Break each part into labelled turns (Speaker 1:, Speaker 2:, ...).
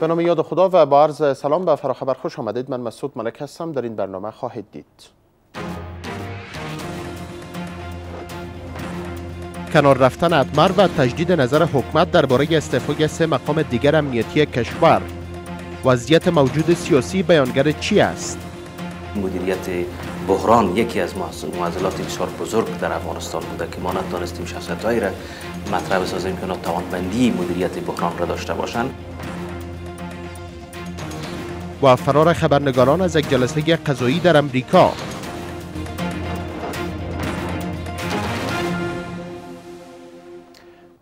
Speaker 1: به نام یاد خدا و با عرض سلام به فراخبر خوش آمدید من مسعود ملک هستم در این برنامه خواهید دید کنار رفتن اتمر و تجدید نظر حکومت درباره استعفای سه مقام دیگر امنیتی کشور وضعیت موجود سیاسی بیانگر چی است مدیریت بحران یکی از معضلات بسیار بزرگ در افغانستان بوده که ما نتوانستیم شخصیتهایی را مطرح بسازیم که توانبندی مدیریت بحران را داشته باشند و فرار خبرنگاران از یک جلسه قضایی در امریکا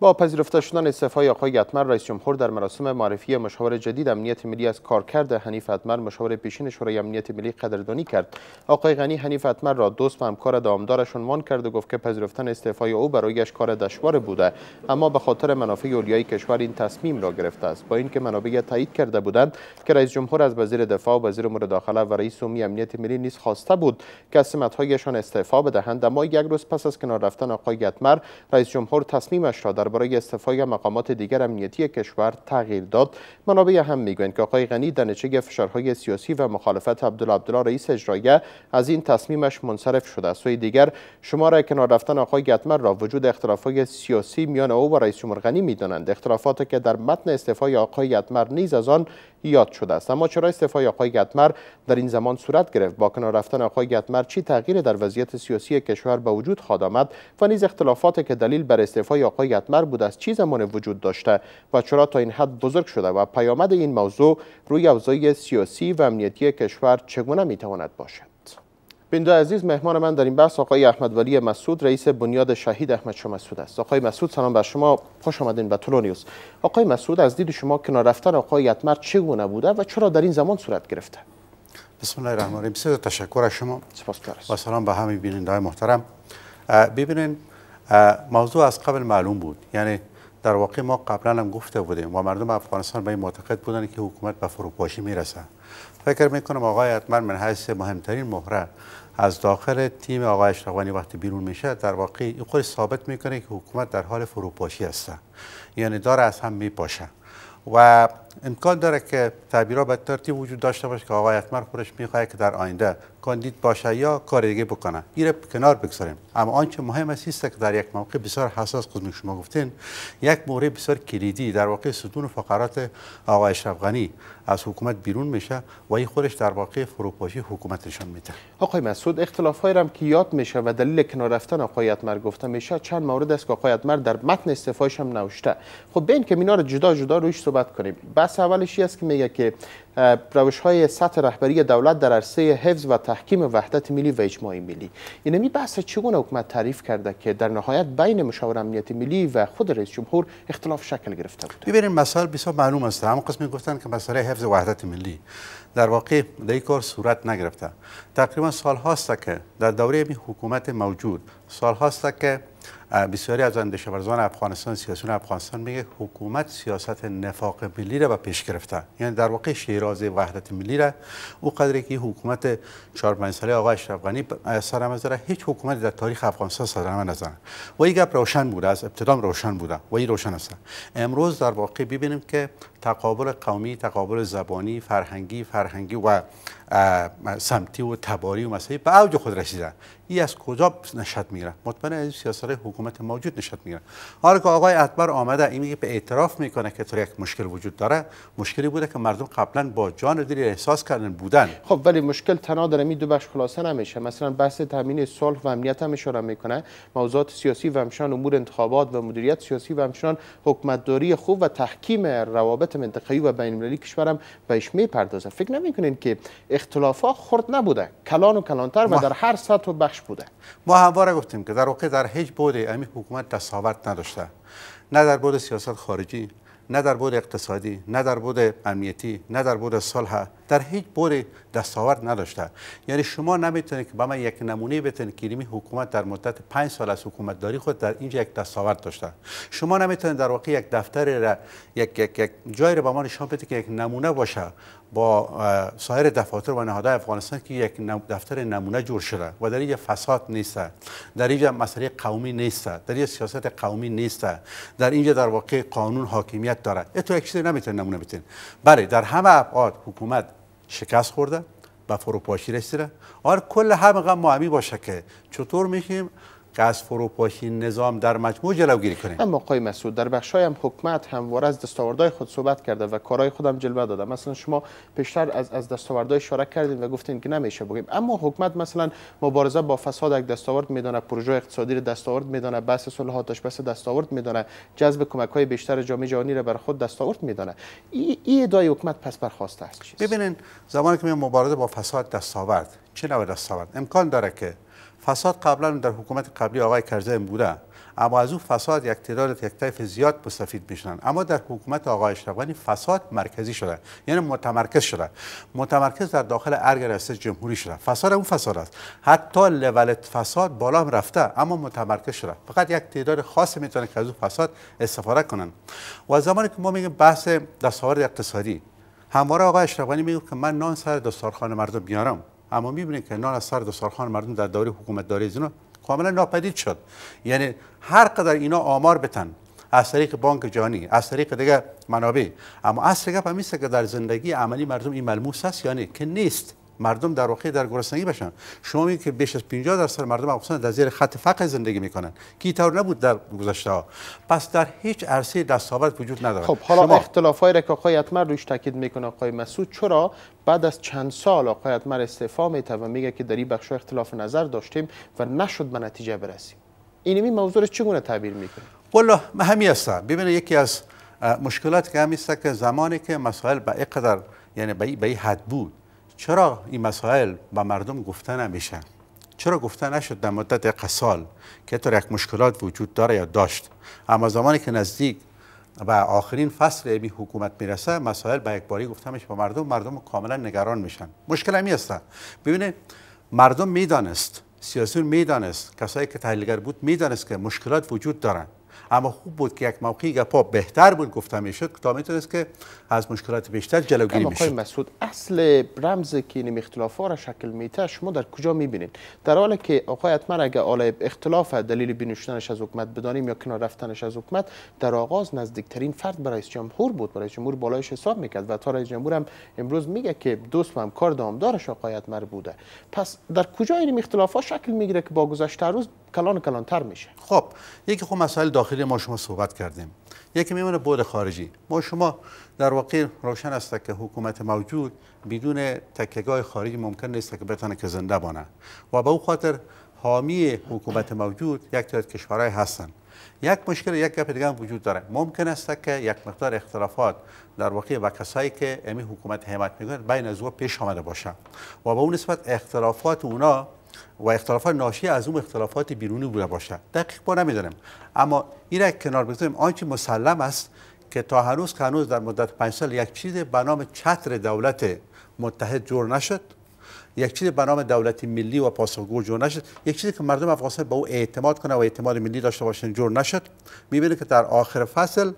Speaker 1: با پذیرفته شدن استعفای آقای اتمر رئیس جمهور در مراسم معرفی مشاور جدید امنیت ملی از کارکرد حنیف اتمر مشاور پیشین شورای امنیت ملی قدردانی کرد آقای غنی حنیف اتمر را دوست و همکار دامدارش عنوان کرد و گفت که پذیرفتن استعفای او برایش کار دشوار بوده اما به خاطر منافع اولیای کشور این تصمیم را گرفته است با اینکه منابع تایید کرده بودند که رئیس جمهور از وزیر دفاع و وزیر امور داخله و رئیس عمومی امنیت ملی نیز خواسته بود که سمت‌هایشان استعفا بدهند اما یک روز پس از کنار رفتن آقای اتمر رئیس جمهور تصمیمش را در برای استعفای مقامات دیگر امنیتی کشور تغییر داد منابع هم میگویند که آقای غنی در نتیجه فشارهای سیاسی و مخالفت عبدالله رئیس اجرایه از این تصمیمش منصرف شده است سوی دیگر شمار کنار رفتن آقای گتمر را وجود اختلافات سیاسی میان او و رئیس جمهور غنی میدانند اختلافاتی که در متن استعفای آقای گتمر نیز از آن یاد شده است اما چرا استعفای آقای گتمر در این زمان صورت گرفت با کنار رفتن آقای گتمر چی تغییر در وضعیت سیاسی کشور به وجود خواهد آمد و نیز اختلافات که دلیل بر استعفای آقای خبر از چی زمان وجود داشته و چرا تا این حد بزرگ شده و پیامد این موضوع روی اوضاع سیاسی و امنیتی کشور چگونه میتواند باشد بینده عزیز مهمان من در این بحث آقای احمد ولی مسعود رئیس بنیاد شهید احمد شمسود مسعود است آقای مسعود سلام بر شما خوش آمدین به تولونیوس آقای مسعود از دید شما کنار رفتن آقای یتمر چگونه بوده و چرا در این زمان صورت گرفته
Speaker 2: بسم الله الرحمن الرحیم تشکر از شما سپاسگزارم و سلام به همه بینندگان محترم ببینید موضوع از قبل معلوم بود یعنی در واقع ما قبلا هم گفته بودیم و مردم افغانستان به این معتقد بودن که حکومت به فروپاشی میرسه فکر میکنم آقای حتما من حیث مهمترین مهره از داخل تیم آقای اشرفانی وقتی بیرون میشه در واقع این خود ثابت میکنه که حکومت در حال فروپاشی هست یعنی داره از هم میپاشه و امکان داره که تعبیرها به ترتیب وجود داشته باشه که آقای اکمر خودش میخواهد که در آینده کاندید باشه یا کار دیگه بکنه این کنار بگذاریم اما آنچه مهم است است که در یک موقع بسیار حساس خود شما گفتین یک موره بسیار کلیدی در واقع ستون فقرات آقای اشرف غنی از حکومت بیرون میشه و این خودش در واقع فروپاشی حکومتشان میده
Speaker 1: آقای مسعود اختلاف هم که یاد میشه و دلیل کنار رفتن آقای اتمر گفته میشه چند مورد است که آقای اتمر در متن استعفایش هم نوشته خب بین که اینا رو جدا جدا روش صحبت کنیم se sa que meia que روش های سطح رهبری دولت در عرصه حفظ و تحکیم وحدت ملی و اجماع ملی اینمی بحث چگونه حکومت تعریف کرده که در نهایت بین مشاور امنیت ملی و خود رئیس جمهور اختلاف شکل گرفته بود
Speaker 2: ببینید مسائل بسیار معلوم است هم قسمی گفتن که مسئله حفظ وحدت ملی در واقع در کار صورت نگرفته تقریبا سال هاست که در دوره می حکومت موجود سال هاست که بسیاری از اندیشورزان افغانستان سیاسیون افغانستان میگه حکومت سیاست نفاق ملی را به پیش گرفته یعنی در واقع شیرا جایزه وحدت ملی را او قدری که حکومت 4 5 ساله آقای اشرف غنی سر هیچ حکومت در تاریخ افغانستان سر نزنه و این گپ روشن بوده از ابتدا روشن بوده و این روشن است امروز در واقع ببینیم که تقابل قومی تقابل زبانی فرهنگی فرهنگی و سمتی و تباری و مسئله به اوج خود رسیدن این از کجا نشد میگیره مطمئن از سیاست حکومت موجود نشد میگیره حالا که آقای اکبر آمده این میگه به اعتراف میکنه که تو یک مشکل وجود داره مشکلی بوده که مردم
Speaker 1: قبلا با جان و دل احساس کردن بودن خب ولی مشکل تنها در این دو بخش خلاصه نمیشه مثلا بحث تامین صلح و امنیت هم اشاره میکنه موضوعات سیاسی و همچنان امور انتخابات و مدیریت سیاسی و همچنان داری خوب و تحکیم روابط منطقه‌ای و بین کشورم بهش میپردازه فکر نمیکنین که اختلاف ها خرد نبوده کلان و کلانتر و در هر سطح و بخش بوده ما همواره گفتیم که در واقع در هیچ بود امی حکومت دستاورد نداشته
Speaker 2: نه در بود سیاست خارجی نه در بود اقتصادی نه در بود امنیتی نه در بود صلح در هیچ بود دستاورد نداشته یعنی شما نمیتونید که به من یک نمونه بتونید که این حکومت در مدت پنج سال از حکومت داری خود در اینجا یک دستاورد داشته شما نمیتونید در واقع یک دفتر را یک, یک, را به ما نشان که یک نمونه باشه با سایر دفاتر و نهادهای افغانستان که یک دفتر نمونه جور شده و در اینجا فساد نیست در اینجا مسئله قومی نیست در اینجا سیاست قومی نیست در اینجا در واقع قانون حاکمیت داره تو یک چیزی نمیتونه نمونه بتین بله در همه ابعاد حکومت شکست خورده به فروپاشی رسیده آره کل همه غم
Speaker 1: مهمی باشه که چطور میشیم که از فروپاشی نظام در مجموع جلوگیری کنه اما آقای مسعود در بخش هم حکومت همواره از دستاوردهای خود صحبت کرده و کارهای خودم جلوه داده مثلا شما پیشتر از از دستاوردهای اشاره کردین و گفتین که نمیشه بگیم اما حکمت مثلا مبارزه با فساد یک دستاورد میدونه پروژه اقتصادی رو دستاورد میدونه بس صلح بس دستاورد میدونه جذب های بیشتر جامعه جهانی را بر خود دستاورد میدونه این ای ادای حکمت پس برخواسته است ببینین زمانی که مبارزه با فساد
Speaker 2: دستاورد چه نوع
Speaker 1: دستاورد امکان داره
Speaker 2: که فساد قبلا در حکومت قبلی آقای کرزن بوده اما از اون فساد یک تعداد یک طیف زیاد مستفید میشن اما در حکومت آقای اشتغانی فساد مرکزی شده یعنی متمرکز شده متمرکز در داخل ارگ ریاست جمهوری شده فساد اون فساد است حتی لول فساد بالا هم رفته اما متمرکز شده فقط یک تعداد خاص میتونه که از اون فساد استفاده کنن و زمانی که ما میگیم بحث دستاورد اقتصادی همواره آقای اشرفانی میگه که من نان سر دستارخانه مردم بیارم اما میبینید که نان از سر دستارخان مردم در دوره حکومت داری از کاملا ناپدید شد یعنی هر قدر اینا آمار بتن از طریق بانک جهانی از طریق دیگه منابع اما اصل گپ هم که در زندگی عملی مردم این ملموس است یعنی که نیست مردم در واقع در گرسنگی بشن شما میگید که بیش از 50 درصد مردم افغانستان در زیر خط فقر زندگی میکنن کی طور نبود در گذشته پس در هیچ عرصه دستاورد وجود نداره خب حالا شما...
Speaker 1: اختلاف های که آقای اتمر روش تاکید میکنه آقای مسعود چرا بعد از چند سال آقای اتمر استعفا میده و میگه که در این بخش اختلاف نظر داشتیم و نشد به نتیجه برسیم می موضوع چگونه تعبیر میکنه والله
Speaker 2: مهمی هستم ببینید یکی از مشکلات که هم که زمانی که مسائل به اینقدر یعنی به این حد بود چرا این مسائل به مردم گفته نمیشه چرا گفته نشد در مدت سال که تو یک مشکلات وجود داره یا داشت اما زمانی که نزدیک و آخرین فصل این حکومت میرسه مسائل به یک باری گفته میشه مردم مردم کاملا نگران میشن مشکل همی هستن ببینه مردم میدانست سیاسیون میدانست کسایی که تحلیلگر بود میدانست که مشکلات وجود دارن اما خوب بود که یک موقعی گپا بهتر بود گفته میشد تا میتونست که از مشکلات بیشتر جلوگیری میشد آقای
Speaker 1: مسعود اصل رمز که این اختلاف ها را شکل میته شما در کجا میبینید در حالی که آقای اتمر اگه آلا اختلاف دلیل بینشتنش از حکومت بدانیم یا کنار رفتنش از حکومت در آغاز نزدیکترین فرد برای جمهور بود برای جمهور بالایش حساب میکرد و تا رئیس جمهور هم امروز میگه که دوست کار دامدارش آقای اتمر بوده پس در کجا این اختلاف ها شکل میگیره که با گذشته روز کلان کلانتر میشه خب یکی خب مسائل داخلی ما شما
Speaker 2: صحبت کردیم یکی میمونه بود خارجی ما شما در واقع روشن است که حکومت موجود بدون تکیگاه خارجی ممکن نیست که بتانه که زنده بانه و به او خاطر حامی حکومت موجود یک تعداد کشورهای هستند یک مشکل یک گپ دیگه وجود داره ممکن است که یک مقدار اختلافات در واقع و کسایی که امی حکومت حمایت میکنه بین از پیش آمده باشه و به با اون نسبت اختلافات اونا و اختلافات ناشی از اون اختلافات بیرونی بوده باشه دقیق با نمیدانم اما این را کنار بگذاریم آنچه مسلم است که تا هنوز که هنوز در مدت پنج سال یک چیز به نام چتر دولت متحد جور نشد یک چیز به نام دولت ملی و پاسخگو جور نشد یک چیزی که مردم افغانستان به او اعتماد کنه و اعتماد ملی داشته باشن جور نشد میبینه که در آخر فصل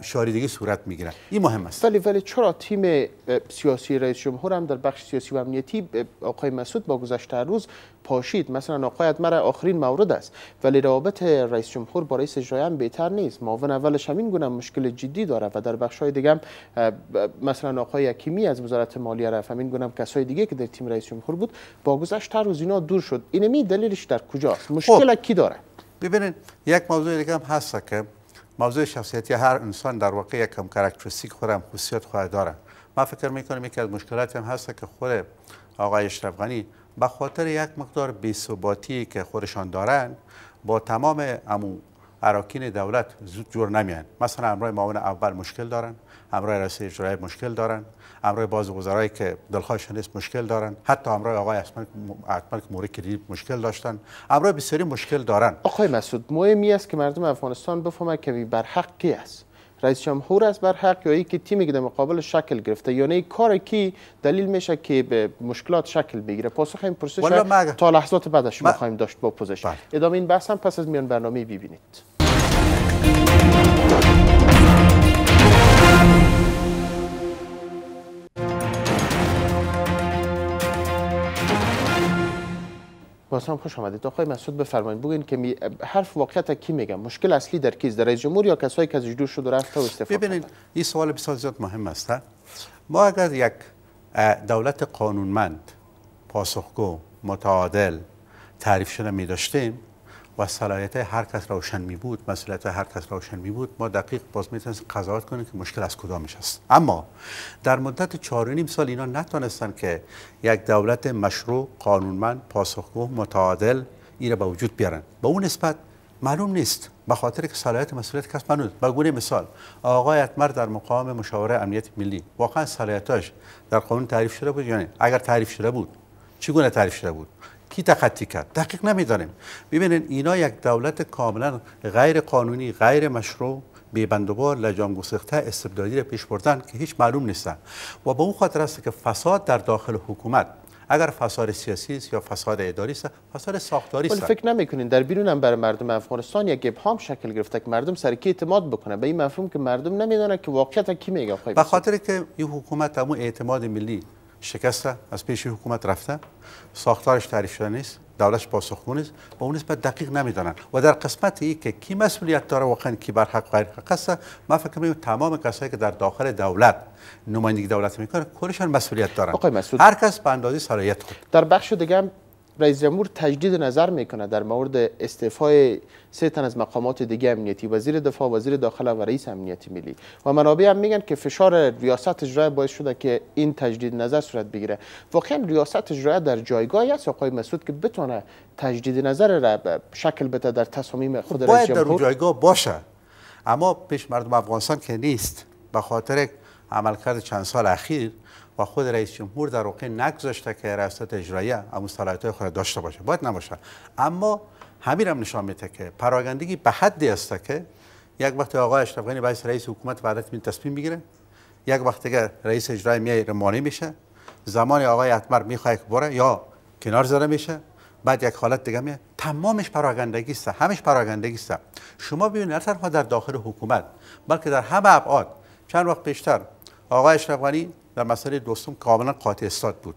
Speaker 2: شاریدگی صورت میگیرد این مهم
Speaker 1: است ولی ولی چرا تیم سیاسی رئیس جمهور هم در بخش سیاسی و امنیتی آقای مسعود با گذشته روز پاشید مثلا آقای ادمر آخرین مورد است ولی روابط رئیس جمهور با رئیس اجرایی بهتر نیست معاون اولش همین گونه مشکل جدی داره و در بخش های دیگه مثلا آقای حکیمی از وزارت مالیه رفت همین گونه کسای دیگه که در تیم رئیس جمهور بود با گذشته روز اینا دور شد اینمی دلیلش در کجاست خب. مشکل کی داره ببینید یک موضوع دیگه هم هست که
Speaker 2: موضوع شخصیتی هر انسان در واقع یک کم کاراکتریستیک خودم خصوصیت خود داره من فکر میکنم یکی از مشکلات هم هست که خود آقای اشرف غنی به خاطر یک مقدار ثباتی که خودشان دارند با تمام امو اراکین دولت زود جور نمیان مثلا امرای معاون اول مشکل دارن امرای رئیس اجرایی مشکل دارن باز گذرای که دلخواهش نیست مشکل دارن حتی امرای آقای اکمل که موری کلی
Speaker 1: مشکل داشتن امرای بسیاری مشکل دارن آقای مسعود مهمی است که مردم افغانستان بفهمند که بر حق کی است رئیس جمهور است بر حق یا ای که تیمی که در مقابل شکل گرفته یا نه کار کی دلیل میشه که به مشکلات شکل بگیره پاسخ این پرسش تا لحظات بعدش ما خواهیم داشت با پوزش بله. ادامه این بحث هم پس از میان برنامه ببینید باز خوش آمدید آقای مسعود بفرمایید بگین که حرف واقعیت کی میگم مشکل اصلی در کیز در رئیس جمهور یا کسایی که از جدو شد و و استفاده ببینید این سوال بسیار زیاد مهم است ما اگر
Speaker 2: یک دولت قانونمند پاسخگو متعادل تعریف شده می داشتیم و صلاحیت هر کس روشن می بود مسئولیت هر کس روشن می بود ما دقیق باز میتونستیم قضاوت کنیم که مشکل از کدامش است اما در مدت چهار نیم سال اینا نتونستن که یک دولت مشروع قانونمند پاسخگو متعادل این به وجود بیارن به اون نسبت معلوم نیست به خاطر که صلاحیت مسئولیت کس منوط به گونه مثال آقای اتمر در مقام مشاوره امنیت ملی واقعا صلاحیتاش در قانون تعریف شده بود یعنی اگر تعریف شده بود چگونه تعریف شده بود کی تخطی کرد دقیق نمیدانیم ببینید اینا یک دولت کاملا غیر قانونی غیر مشروع بندوبار لجام گسخته استبدادی را پیش بردن که هیچ معلوم نیستن و به اون خاطر است که فساد در داخل حکومت اگر فساد سیاسی است یا فساد اداری است فساد ساختاری
Speaker 1: است فکر نمیکنین در بیرون هم برای مردم افغانستان یک ابهام شکل گرفته که مردم سر کی اعتماد بکنه به این مفهوم که مردم نمیدونه که واقعیت کی میگه خب، به خاطر
Speaker 2: که این حکومت هم اعتماد ملی شکسته از پیش حکومت رفته ساختارش تعریف شده نیست دولتش پاسخگو نیست و اون نسبت دقیق نمیدانن و در قسمت ای که کی مسئولیت داره واقعا کی بر حق غیر حق است ما فکر میکنم تمام کسایی که در داخل دولت نمایندگی دولت میکنه
Speaker 1: کلشان مسئولیت دارن هر کس به اندازه صلاحیت خود در بخش دیگه رئیس جمهور تجدید نظر میکنه در مورد استعفای سه تن از مقامات دیگه امنیتی وزیر دفاع وزیر داخله و رئیس امنیتی ملی و منابع هم میگن که فشار ریاست اجرایی باعث شده که این تجدید نظر صورت بگیره واقعا ریاست اجرایی در جایگاهی است آقای مسعود که بتونه تجدید نظر را شکل بده در تصمیم خود خب رئیس جمهور باید در
Speaker 2: جایگاه باشه اما پیش مردم افغانستان که نیست به خاطر عملکرد چند سال اخیر خود رئیس جمهور در واقع نگذاشته که ریاست اجرایی هم صلاحیت خود داشته باشه باید نباشه اما همین هم نشان میده که پراگندگی به حدی است که یک وقت آقای اشرف غنی رئیس حکومت وعدت می تصمیم میگیره یک وقت دیگه رئیس اجرایی میای رمانی میشه زمان آقای اتمر میخواد که بره یا کنار زده میشه بعد یک حالت دیگه میاد تمامش پراگندگی است همش پراگندگی است شما ببینید نه تنها در داخل حکومت بلکه در همه ابعاد چند وقت پیشتر آقای اشرف غنی در مسئله دوستم کاملا قاطع استاد بود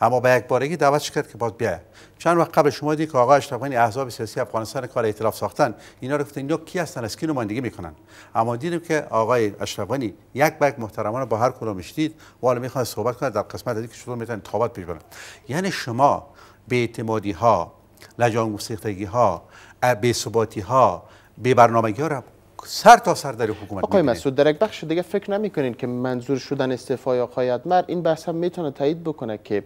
Speaker 2: اما به یک بارگی دعوت کرد که باز بیا چند وقت قبل شما دید که آقای اشرفانی احزاب سیاسی افغانستان کار اعتراف ساختن اینا رو گفتن اینا کی هستن از کی نمایندگی میکنن اما دیدیم که آقای اشرفانی یک بک محترمانه با هر کدومش دید و حالا میخواد صحبت کنه در قسمت دیگه که چطور میتونن انتخابات پیش برن یعنی شما به اعتمادی ها لجان ها به ثباتی ها به برنامگی سر تا سر در حکومت
Speaker 1: آقای مسعود درک بخش دیگه فکر کنین که منظور شدن استعفای آقای ادمر این بحث هم میتونه تایید بکنه که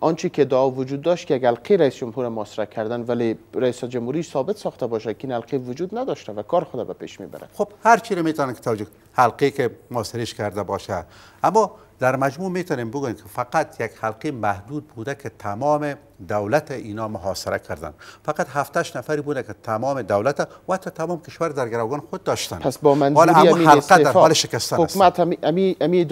Speaker 1: آنچه که دعا وجود داشت که القی رئیس جمهور ماسرا کردن ولی رئیس جمهوری ثابت ساخته باشه که این القی وجود نداشته و کار خود به پیش میبره خب
Speaker 2: هر چی رو میتونه که توجه حلقه که ماسرش کرده باشه اما در مجموع میتونیم بگوییم که فقط یک حلقه محدود بوده که تمام دولت اینا محاصره کردن فقط هفتش نفری بوده که تمام دولت و حتی تمام کشور در گروگان خود داشتن
Speaker 1: پس با منظوری همین حلقه حکومت امی امی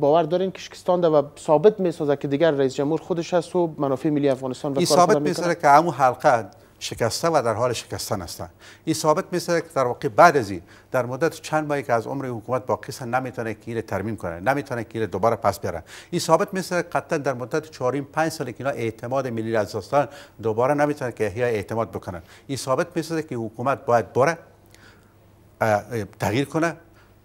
Speaker 1: باور دارین که شکستان و ثابت میسازه که دیگر رئیس جمهور خودش هست و منافع ملی افغانستان و ثابت میسازه
Speaker 2: که همون حلقه شکسته و در حال شکستن هستند این ثابت میشه که در واقع بعد از این در مدت چند ماهی که از عمر حکومت باقی است نمیتونه که ترمیم کنه نمیتونه که دوباره پس بیاره این ثابت میشه که قطعا در مدت 4 5 سال که اینا اعتماد ملی از دوباره نمیتونه که احیا اعتماد بکنن این ثابت میشه که حکومت باید بره تغییر کنه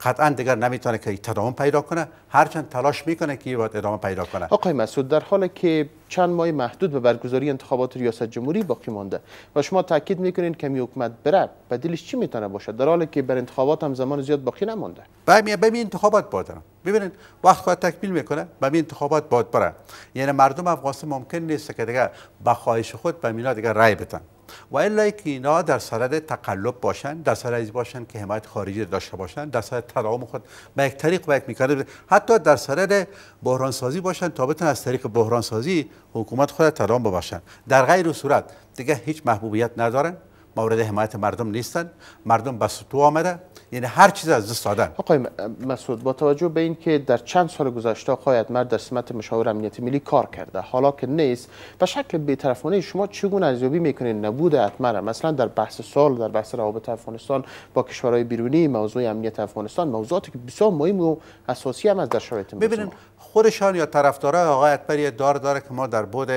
Speaker 2: قطعا دیگر نمیتونه که تداوم پیدا کنه هرچند تلاش میکنه
Speaker 1: که باید ادامه پیدا کنه آقای مسعود در حالی که چند ماه محدود به برگزاری انتخابات ریاست جمهوری باقی مانده و شما تاکید میکنین که می حکومت بره بدیلش چی میتونه باشه در حالی که بر انتخابات هم زمان زیاد باقی نمانده بله، می ببین انتخابات بادرم ببینید وقت خود تکمیل
Speaker 2: میکنه به انتخابات باد بره یعنی مردم افغانستان ممکن نیست که دیگه به خواهش خود به مینا رای بدن و الا که اینا در صدد تقلب باشن در صدد باشن که حمایت خارجی داشته باشن در صدد تداوم خود به یک طریق و یک حتی در صدد بحران سازی باشن تا بتونن از طریق بحران سازی حکومت خود تداوم باشند در غیر صورت دیگه هیچ محبوبیت ندارن مورد حمایت مردم نیستن مردم به سطوح آمده
Speaker 1: یعنی هر چیز از دست دادن آقای مسعود با توجه به اینکه در چند سال گذشته آقای مرد در سمت مشاور امنیت ملی کار کرده حالا که نیست به شکل بی‌طرفانه شما چگونه ارزیابی میکنید نبود ادمر مثلا در بحث سال در بحث روابط افغانستان با کشورهای بیرونی موضوع امنیت افغانستان موضوعاتی که بسیار مهم و اساسی هم از در شرایط ببینید
Speaker 2: خودشان یا طرفدارای آقای اکبر دار داره که ما در بود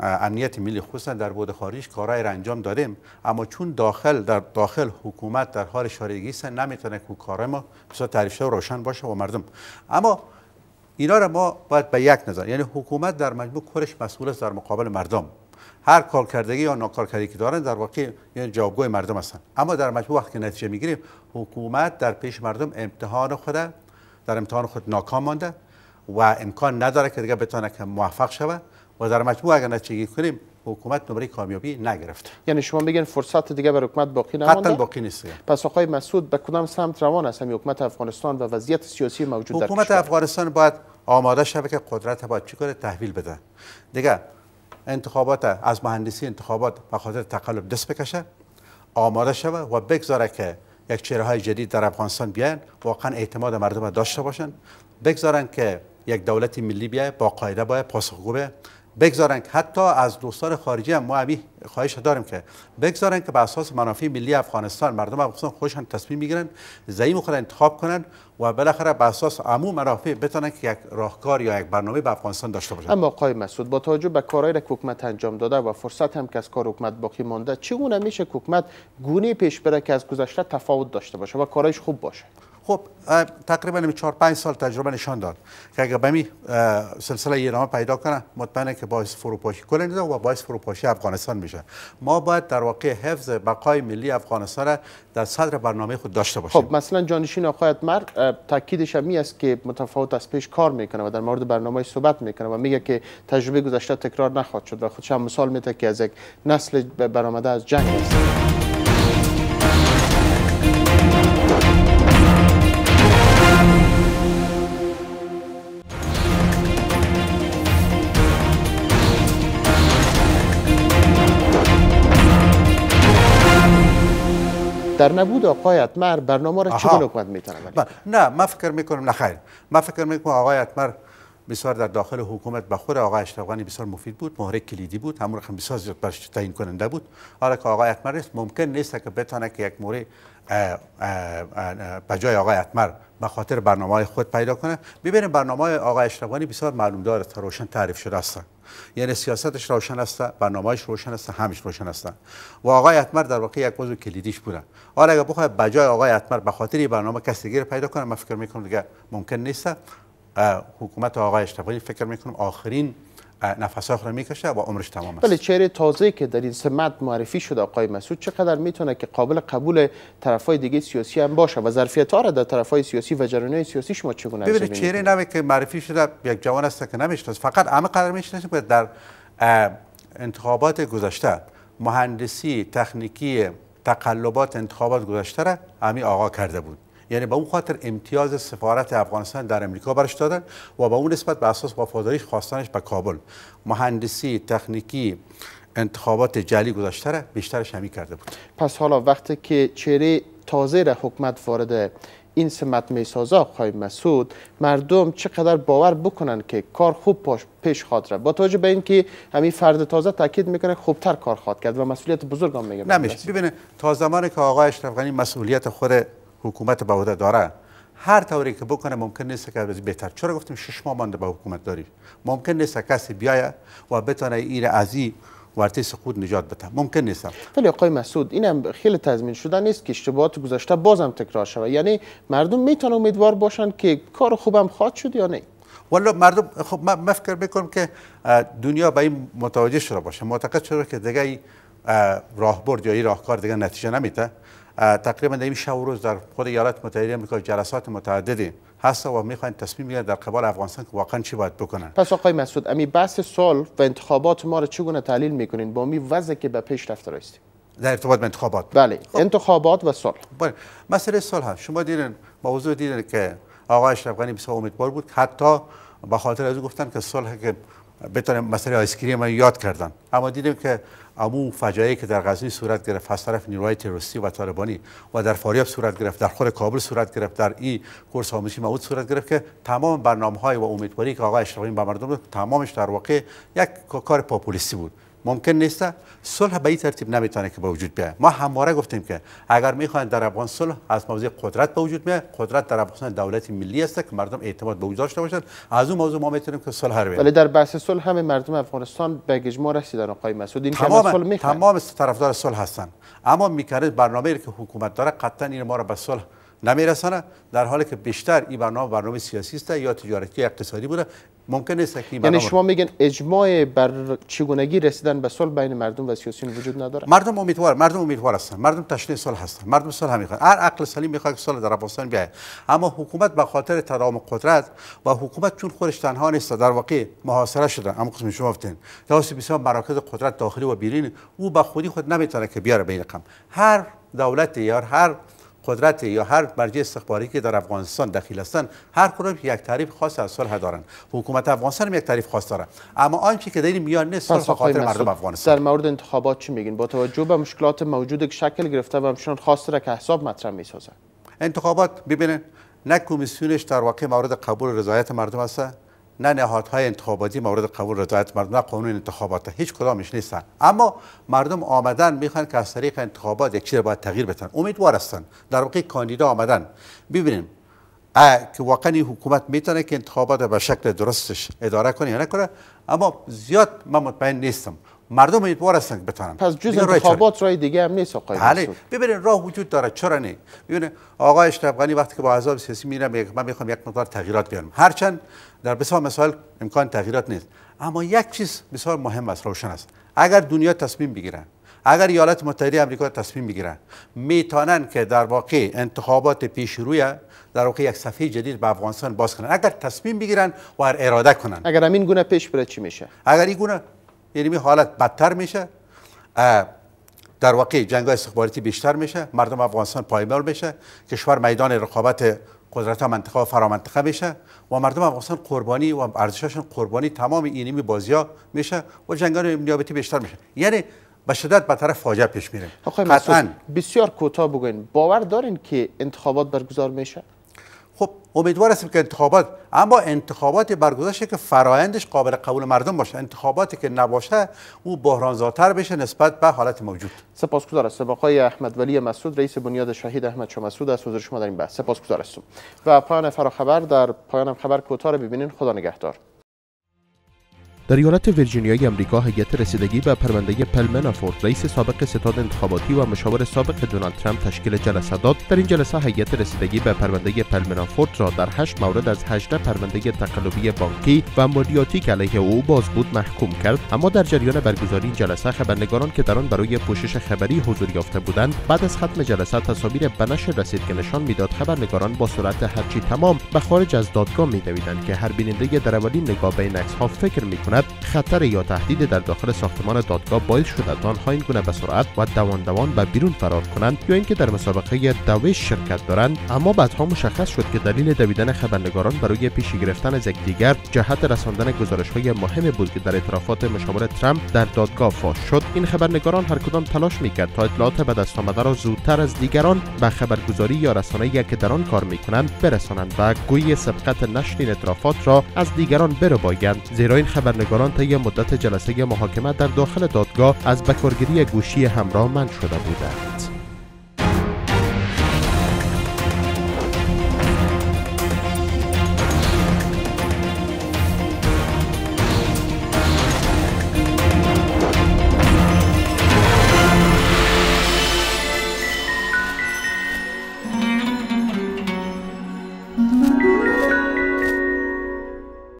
Speaker 2: امنیت ملی خصوصا در بود خارج کارای را انجام دادیم اما چون داخل در داخل حکومت در حال شارگی است نمیتونه که کارای ما بسیار تعریف شده و روشن باشه و مردم اما اینا را ما باید به یک نظر یعنی حکومت در مجموع کارش مسئول است در مقابل مردم هر کارکردگی یا ناکارکردگی که دارن در واقع یعنی جوابگوی مردم هستن اما در مجموع وقتی که نتیجه میگیریم حکومت در پیش مردم امتحان خوده، در امتحان خود ناکام مانده و امکان نداره که دیگه بتونه که موفق شود و در مجموع اگر نتیجه کنیم
Speaker 1: حکومت نمره کامیابی نگرفت یعنی شما میگن فرصت دیگه برای حکومت باقی نمانده حتی باقی نیست پس آقای مسعود به کدام سمت روان است حکومت افغانستان و وضعیت سیاسی موجود در حکومت
Speaker 2: افغانستان باید آماده شوه که قدرت باید چیکار تحویل بده دیگه انتخابات از مهندسی انتخابات به خاطر تقلب دست بکشه آماده شوه و بگذاره که یک چهره های جدید در افغانستان بیان واقعا اعتماد مردم داشته باشن بگذارن که یک دولت ملی بیای با قاعده باید پاسخگو بگذارن که حتی از دوستان خارجی هم ما همی خواهش داریم که بگذارن که بر اساس منافع ملی افغانستان مردم افغانستان خوشن تصمیم میگیرن زعیم خود انتخاب کنن و بالاخره بر اساس عموم منافع بتونن که یک راهکار یا یک برنامه به افغانستان داشته باشن
Speaker 1: اما آقای مسعود با توجه به کارهایی که حکومت انجام داده و فرصت هم که از کار حکومت باقی مانده چگونه میشه حکومت گونه پیش بره که از گذشته تفاوت داشته باشه و کارایش خوب باشه خب تقریبا 4 5 سال تجربه نشان داد
Speaker 2: که اگر بمی سلسله یه نامه پیدا کنه مطمئنه که باعث فروپاشی کننده و باعث فروپاشی افغانستان میشه ما باید در واقع حفظ بقای ملی افغانستان را در صدر برنامه
Speaker 1: خود داشته باشیم خب مثلا جانشین آقای اتمر تاکیدش می است که متفاوت از پیش کار میکنه و در مورد برنامه صحبت میکنه و میگه که تجربه گذشته تکرار نخواهد شد و خودش هم مثال میده که از یک نسل برآمده از جنگ در نبود آقای اتمر برنامه را چگونه حکومت میتونه
Speaker 2: نه من فکر میکنم نه خیر من فکر میکنم آقای اتمر بسیار در داخل حکومت به خود آقای اشرفغانی بسیار مفید بود محرک کلیدی بود همون رقم بسیار برش تعیین کننده بود حالا که آقای اکمر است ممکن نیست که بتانه که یک مورد به جای آقای اکمر به خاطر برنامه خود پیدا کنه ببینیم برنامه آقای اشرفغانی بسیار معلوم داره تا روشن تعریف شده است یعنی سیاستش روشن است برنامه‌اش روشن است همش روشن است و آقای اتمر در واقع یک موضوع کلیدیش بودن حالا اگر بخواد جای آقای اتمر به خاطر برنامه کسی گیر پیدا کنه من فکر می‌کنم دیگه ممکن نیست حکومت آقای اشتباهی فکر میکنم آخرین نفس را میکشه و عمرش تمام است
Speaker 1: بله چهره تازه که در این سمت معرفی شد آقای مسعود چقدر میتونه که قابل قبول های دیگه سیاسی هم باشه و ظرفیت ها را در های سیاسی و های سیاسی شما چگونه ببینید چهره نوی که معرفی
Speaker 2: شده یک جوان است که نمیشناسه فقط همه قرار میشناسه که در انتخابات گذشته مهندسی تکنیکی تقلبات انتخابات گذشته را همین آقا کرده بود یعنی به اون خاطر امتیاز سفارت افغانستان در امریکا برش دادن و به اون نسبت به اساس وفاداری خواستنش به کابل مهندسی تکنیکی
Speaker 1: انتخابات جلی گذاشته را بیشترش همی کرده بود پس حالا وقتی که چهره تازه را حکمت وارد این سمت می سازه آقای مسعود مردم چقدر باور بکنن که کار خوب پاش پیش خاطر با توجه به اینکه همین فرد تازه تاکید میکنه خوبتر کار خواهد کرد و مسئولیت بزرگ میگه نمیشه بله،
Speaker 2: ببینه تا زمانی که آقای اشرف مسئولیت خود حکومت به عهده داره هر طوری که بکنه ممکن نیست که از بهتر چرا گفتیم شش ماه مانده به حکومت داری ممکن نیست کسی بیایه و بتونه این از این
Speaker 1: سقوط نجات بده ممکن نیست ولی آقای مسعود اینم خیلی تضمین شده نیست که اشتباهات گذشته بازم تکرار شود یعنی مردم میتونن امیدوار باشن که کار خوبم خواهد شد یا نه
Speaker 2: والا مردم خب من فکر میکنم که دنیا به این متوجه شده باشه معتقد شده که دیگه راهبرد یا راهکار دیگه نتیجه نمیده تقریبا در این شب روز در خود ایالات متحده آمریکا جلسات متعددی هست و میخوان تصمیم بگیرن در قبال افغانستان
Speaker 1: که واقعا چی باید بکنن پس آقای مسعود امی بحث سال و انتخابات ما رو چگونه تحلیل میکنین با می وضع که به پیش رفته رایستیم در ارتباط به انتخابات بله خب. انتخابات و سال بله
Speaker 2: مسئله سال هست شما دیدن موضوع دیدن که آقای اشرف غنی بسیار امیدوار بود حتی به خاطر از گفتن که صلح که بتونیم مسئله کریم رو یاد کردن اما دیدیم که امو فجایعی که در غزنی صورت گرفت از طرف نیروهای تروریستی و طالبانی و در فاریاب صورت گرفت در خود کابل صورت گرفت در این کورس آموزشی مود صورت گرفت که تمام برنامه های و امیدواری که آقای اشرافی به مردم تمامش در واقع یک کار پاپولیستی بود ممکن نیست صلح به این ترتیب نمیتونه که به وجود بیاد ما همواره گفتیم که اگر میخواین در افغان صلح از موضوع قدرت به وجود بیاد قدرت در افغانستان دولت ملی است که مردم اعتماد به او داشته باشند از اون موضوع ما میتونیم که صلح رو ولی در بحث صلح همه مردم افغانستان به گجما رسیدن آقای مسعود این تمام صلح تمام طرفدار صلح هستن اما میکرد برنامه که حکومت داره قطعا این ما را به صلح نمیرسانه در حالی که بیشتر این برنامه برنامه سیاسی است یا تجارتی یا اقتصادی بوده ممکن است یعنی شما
Speaker 1: میگن اجماع بر چگونگی رسیدن به صلح بین مردم و سیاسیون وجود نداره مردم امیدوار مردم امیدوار هستن مردم تشنه صلح هستن مردم صلح میخوان هر عقل
Speaker 2: سلیم میخواد که صلح در افغانستان بیاید اما حکومت به خاطر ترام قدرت و حکومت چون خودش تنها نیست در واقع محاصره شده اما قسم شما گفتین داس بسیار مراکز قدرت داخلی و بیرین او با خودی خود نمیتونه که بیاره به این رقم هر دولت یا هر قدرت یا هر مرجع استخباری که در افغانستان دخیل هستند هر کدام یک تعریف خاص از صلح دارند حکومت افغانستان یک تعریف خاص داره. اما آنچه که در این میان نیست صلح خاطر مردم
Speaker 1: افغانستان در مورد انتخابات چی میگین با توجه به مشکلات موجود که شکل گرفته و همچنان خاص را که حساب مطرح میسازن
Speaker 2: انتخابات ببینن نه کمیسیونش در واقع مورد قبول رضایت مردم است نه نهادهای انتخاباتی مورد قبول رضایت مردم نه قانون انتخابات هیچ کدامش نیستن اما مردم آمدن میخوان که از طریق انتخابات یک چیز باید تغییر بدن امیدوار هستن در واقع کاندیدا آمدن ببینیم که واقعا حکومت میتونه که انتخابات به شکل درستش اداره کنه یا نکنه اما زیاد من مطمئن نیستم مردم امیدوار هستن که بتونن پس جز انتخابات راه دیگه هم نیست آقای بله ببینید راه وجود داره چرا نه ببینید آقای اشرف وقتی که با احزاب سیاسی میرم من میخوام یک مقدار تغییرات بیارم هرچند در بسیار مسائل امکان تغییرات نیست اما یک چیز بسیار مهم است روشن است اگر دنیا تصمیم بگیرن اگر ایالات متحده آمریکا تصمیم بگیرن میتونن که در واقع انتخابات پیش روی در واقع یک صفحه جدید به افغانستان باز کنن اگر تصمیم بگیرن و اراده کنن اگر این گونه پیش بره چی میشه اگر این گونه یعنی حالت بدتر میشه در واقع جنگ استخباراتی بیشتر میشه مردم افغانستان پایمال میشه کشور میدان رقابت قدرت ها منطقه و فرامنطقه میشه و مردم افغانستان قربانی و ارزشاشون قربانی تمام اینمی بازی ها میشه و جنگان نیابتی بیشتر میشه یعنی به شدت به طرف فاجعه پیش میریم قطعا بسیار کوتاه بگوین باور دارین که انتخابات برگزار میشه امیدوار هستیم که انتخابات اما انتخابات برگزار که فرایندش قابل قبول مردم باشه انتخاباتی که نباشه او بحرانزاتر
Speaker 1: بشه نسبت به حالت موجود سپاسگزار هستم آقای احمد ولی مسعود رئیس بنیاد شهید احمد شاه مسعود از حضور شما در این بحث بله، سپاسگزار هستم و پایان فراخبر در پایان خبر کوتاه ببینین خدا نگهدار در ایالت ویرجینیای امریکا هیئت رسیدگی به پرونده پلمنافورد رئیس سابق ستاد انتخاباتی و مشاور سابق دونالد ترامپ تشکیل جلسه داد در این جلسه هیئت رسیدگی به پرونده پلمنافورد را در 8 مورد از 18 پرونده تقلبی بانکی و مالیاتی که علیه او باز بود محکوم کرد اما در جریان برگزاری جلسه خبرنگاران که در آن برای پوشش خبری حضور یافته بودند بعد از ختم جلسه تصاویر بنش رسید که نشان میداد خبرنگاران با سرعت هرچی تمام به خارج از دادگاه میدویدند که هر بیننده در اولین نگاه به این فکر میکند خطر یا تهدید در داخل ساختمان دادگاه باعث شده آنها این گونه به سرعت و دوان دوان به بیرون فرار کنند یا اینکه در مسابقه دویش شرکت دارند اما بعدها مشخص شد که دلیل دویدن خبرنگاران برای پیشی گرفتن از یکدیگر جهت رساندن گزارش های مهمی بود که در اعترافات مشاور ترامپ در دادگاه فاش شد این خبرنگاران هر کدام تلاش میکرد تا اطلاعات به دست آمده را زودتر از دیگران به خبرگزاری یا رسانه که در آن کار میکنند برسانند و گویی سبقت نشر این را از دیگران بربایند زیرا این خبرنگاران طی مدت جلسه محاکمه در داخل دادگاه از بکارگیری گوشی همراه من شده بودند